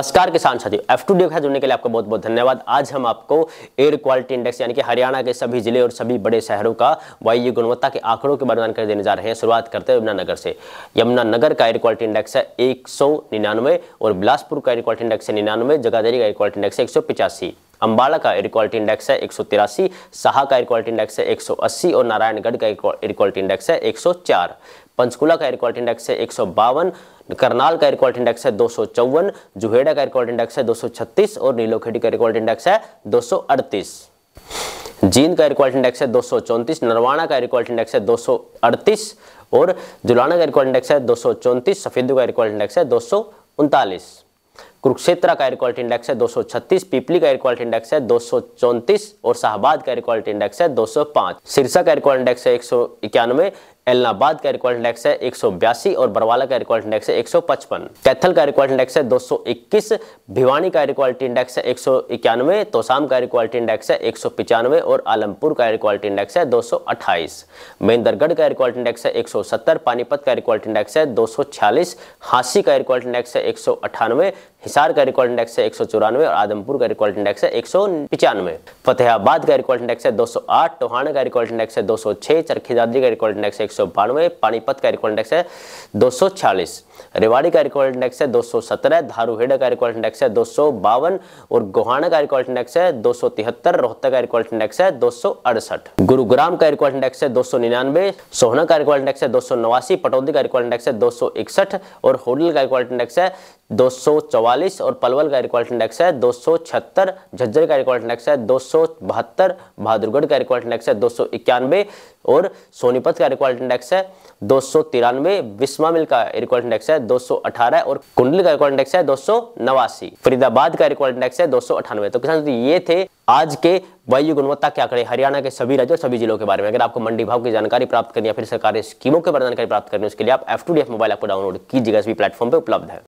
नमस्कार किसान साथियों एफ टू डी जुड़ने के लिए आपका बहुत बहुत धन्यवाद आज हम आपको एयर क्वालिटी इंडेक्स यानी कि हरियाणा के सभी जिले और सभी बड़े शहरों का वायु गुणवत्ता के आंकड़ों के बारे में जानकारी देने जा रहे हैं शुरुआत करते हैं यमुनानगर से यमुनानगर का एयर क्वालिटी इंडेक्स है एक और बिलासपुर का एयर क्वालिटी इंडेक्स है निन्यानवे जगाधरी का एयर क्वालिटी इंडेक्स है एक अंबाला का एयर क्वालिटी इंडेक्स है एक शाह का एयर क्वालिटी इंडेक्स है एक और नारायणगढ़ का एयर क्वालिटी इंडेक्स है एक पंचकुला का एयर क्वालिटी इंडेक्स है एक करनाल का एयर क्वालिटी इंडेक्स है दो जुहेड़ा का एयर क्वालिटी इंडेक्स है दो और नीलोखेड़ी का एयर क्वालिटी इंडेक्स है दो जीन का एयर क्वालिटी इंडेक्स है दो नरवाना का एयर क्वालिटी इंडेक्स है 238 और जुलाना का एयर क्वालिटी इंडेक्स है दो सौ चौंतीस सफेद का एयर क्वालिटी इंडेक्स है दो सौ उनतालीस कुरुक्षेत्र का एयर क्वालिटी इंडेक्स है दो सौ छत्तीस पीपली का एयर क्वालिटी इंडेक्स है दो सौ चौंतीस और शाहबाद का एयर क्वालिटी इंडेक्स है दो सौ पांच सिरसा का एयर क्वालिटी इंडेक्स है एक सौ इक्यानवे एलनाबाद का रिकॉर्ड इंडेक्स है एक और बरवाला का रिकॉर्ड इंडेक्स है एक कैथल का रिकॉर्ड इंडेक्स है 221 भिवानी का रिकॉर्ड इंडेक्स है एक तोसाम का रिकॉर्ड इंडेक्स है एक और आलमपुर का रिकॉर्ड इंडेक्स है दो महेंद्रगढ़ का रिकॉर्ड इंडेक्स है एक पानीपत का रिकॉर्ड इंडेक्स है दो हासी का रिकॉर्ड इंडेक्स है एक हिसार का रिकॉर्ड इंडेक्स है एक और आदमपुर का रिकॉर्ड इंडेक्स है एक फतेहाबाद का रिकॉर्ड इंडेक्स है 208 टोहाना का रिकॉर्ड इंडेक्स है 206 चरखीदादरी का रिकॉर्ड इंडेक्स है सौ बानवे पानीपत का एयरकोल इंडेक्स है दो सौ रेवाड़ी का एयरकोल इंडेक्स है दो सौ सत्रह धारूहेड़ा का एयरकोल इंडेक्स है दो सौ बावन और गोहाना का एयरकोल इंडेक्स है दो सौ तिहत्तर रोहतक का एयरकोल इंडेक्स है दो सौ अड़सठ गुरुग्राम का एयरकोल इंडेक्स है दो सौ निन्यानवे सोहना का एयरकोल इंडेक्स है दो सौ नवासी पटौदी का एयरकोल इंडेक्स है दो सौ इकसठ और होडल का एयरकोल इंडेक्स है दो सौ चौवालीस और पलवल का रिकॉर्ड इंडेक्स है दो सौ छहत्तर झज्जर का रिकॉर्ड इंडेक्स है दो सौ बहत्तर बहादुरगढ़ का रिकॉर्ड इंडेक्स है दो सौ इक्यानवे और सोनीपत का रिकॉर्ड इंडेक्स है दो सौ तिरानवे विस्मा मिल का रिकॉर्ड इंडेक्स है दो सौ अठारह और कुंडली का रिकॉर्ड इंडेक्स है दो सौ नवासी फरीदाबाद का रिकॉर्ड इंडेक्स है दो सौ अठानवे तो किसान तो ये थे आज के वायु गुणवत्ता के आंकड़े हरियाणा के सभी राज्यों सभी जिलों के बारे में अगर आपको मंडी भाव की जानकारी प्राप्त करनी या फिर सरकारी स्कीमों के बारे में जानकारी प्राप्त करनी है उसके लिए आप एफ मोबाइल ऐप को डाउनलोड कीजिएगा इस प्लेटफॉर्म पर उपलब्ध है